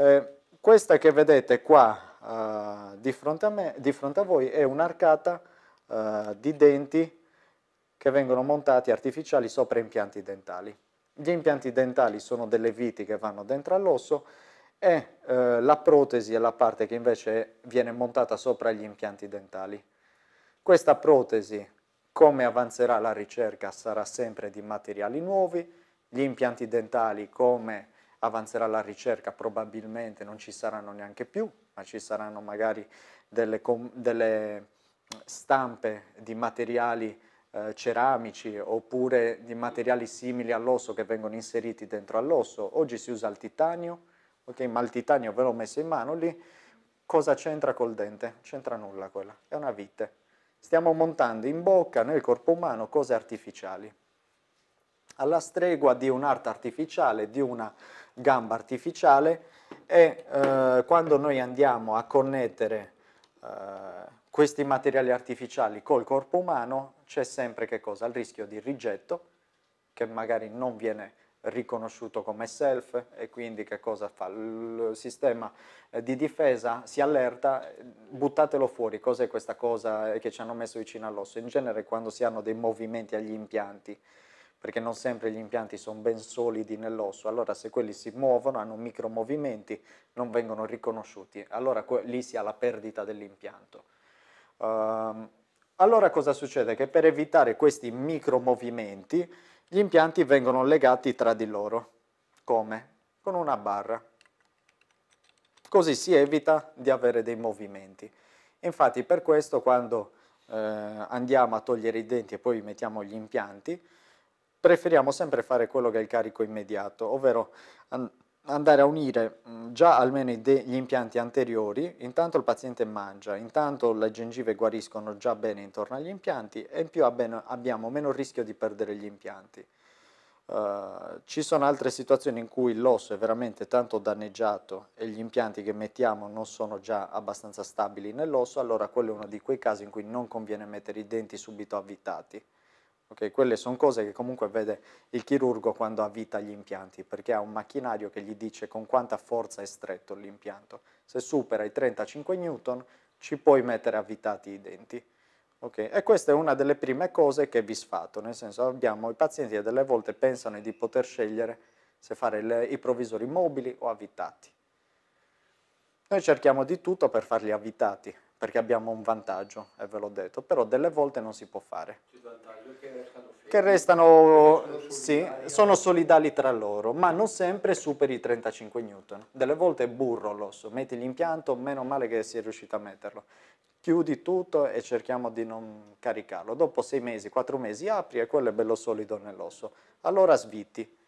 Eh, questa che vedete qua eh, di, fronte a me, di fronte a voi è un'arcata eh, di denti che vengono montati artificiali sopra impianti dentali. Gli impianti dentali sono delle viti che vanno dentro all'osso e eh, la protesi è la parte che invece viene montata sopra gli impianti dentali. Questa protesi, come avanzerà la ricerca, sarà sempre di materiali nuovi, gli impianti dentali come avanzerà la ricerca, probabilmente non ci saranno neanche più, ma ci saranno magari delle, delle stampe di materiali eh, ceramici oppure di materiali simili all'osso che vengono inseriti dentro all'osso. Oggi si usa il titanio, ok, ma il titanio ve l'ho messo in mano lì, cosa c'entra col dente? C'entra nulla quella, è una vite. Stiamo montando in bocca, nel corpo umano, cose artificiali alla stregua di un'arte artificiale, di una gamba artificiale e eh, quando noi andiamo a connettere eh, questi materiali artificiali col corpo umano c'è sempre che cosa? Il rischio di rigetto che magari non viene riconosciuto come self e quindi che cosa fa? Il sistema eh, di difesa si allerta, buttatelo fuori, cos'è questa cosa che ci hanno messo vicino all'osso? In genere quando si hanno dei movimenti agli impianti perché non sempre gli impianti sono ben solidi nell'osso, allora se quelli si muovono, hanno micromovimenti, non vengono riconosciuti, allora lì si ha la perdita dell'impianto. Um, allora cosa succede? Che per evitare questi micromovimenti gli impianti vengono legati tra di loro. Come? Con una barra. Così si evita di avere dei movimenti. Infatti per questo quando eh, andiamo a togliere i denti e poi mettiamo gli impianti, preferiamo sempre fare quello che è il carico immediato, ovvero andare a unire già almeno gli impianti anteriori, intanto il paziente mangia, intanto le gengive guariscono già bene intorno agli impianti e in più abbiamo meno rischio di perdere gli impianti. Uh, ci sono altre situazioni in cui l'osso è veramente tanto danneggiato e gli impianti che mettiamo non sono già abbastanza stabili nell'osso, allora quello è uno di quei casi in cui non conviene mettere i denti subito avvitati. Okay, quelle sono cose che comunque vede il chirurgo quando avvita gli impianti, perché ha un macchinario che gli dice con quanta forza è stretto l'impianto. Se supera i 35 newton ci puoi mettere avvitati i denti. Okay? E questa è una delle prime cose che vi sfatto, nel senso abbiamo i pazienti che delle volte pensano di poter scegliere se fare le, i provvisori mobili o avvitati. Noi cerchiamo di tutto per farli avvitati, perché abbiamo un vantaggio, e ve l'ho detto, però delle volte non si può fare. Che restano, fermi, che restano, restano sì, sono solidali tra loro, ma non sempre superi i 35 newton. Delle volte è burro l'osso, metti l'impianto, meno male che sei riuscito a metterlo. Chiudi tutto e cerchiamo di non caricarlo. Dopo sei mesi, quattro mesi apri e quello è bello solido nell'osso. Allora svitti.